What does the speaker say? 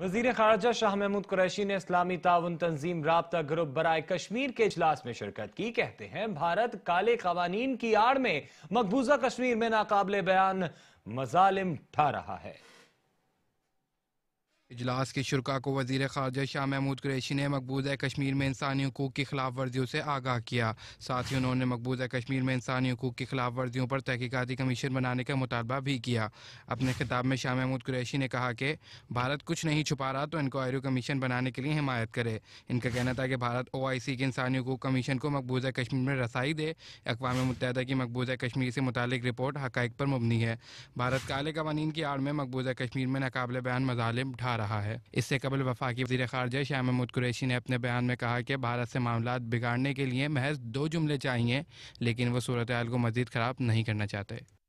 वजीर खारजा शाह महमूद कुरैशी ने इस्लामी ताउन तंजीम रबता ग्रुप बरए कश्मीर के इजलास में शिरकत की कहते हैं भारत काले कवानीन की आड़ में मकबूजा कश्मीर में नाकबले बयान मजालिम ठा रहा है इजलास के शुरा को वजीर खारजा शाह महमूद कुरैशी ने मकबूजा कश्मीर में इंसानी हकूक़ की खिलाफ वर्जियों से आगाह किया साथ ही उन्होंने मकबूजा कश्मीर में इंसानी हकूक़ की खिलाफ वर्जियों पर तहकीकती कमीशन बनाने का मुतालबा भी किया अपने खिताब में शाह महमूद कुरैशी ने कहा कि भारत कुछ नहीं छुपा रहा तो इंक्वायरी कमीशन बनाने के लिए हिमायत करे इनका कहना था कि भारत ओ आई सी के इंसानी हकूक़ कमीशन को मकबूजा कश्मीर में रसाई दे अकवा मुतहदा की मकबूजा कश्मीर से मुतक रिपोर्ट हक़ पर मबनी है भारत काले कवानीन की आड़ में मकबूजा कश्मीर में नाकबले बयान मजालिम ढा रहा है इससे कबल वफाकी वजी खारजा शाह महमूद कुरैशी ने अपने बयान में कहा कि भारत से मामला बिगाड़ने के लिए महज दो जुमले चाहिए लेकिन वह सूरत को मजीद ख़राब नहीं करना चाहते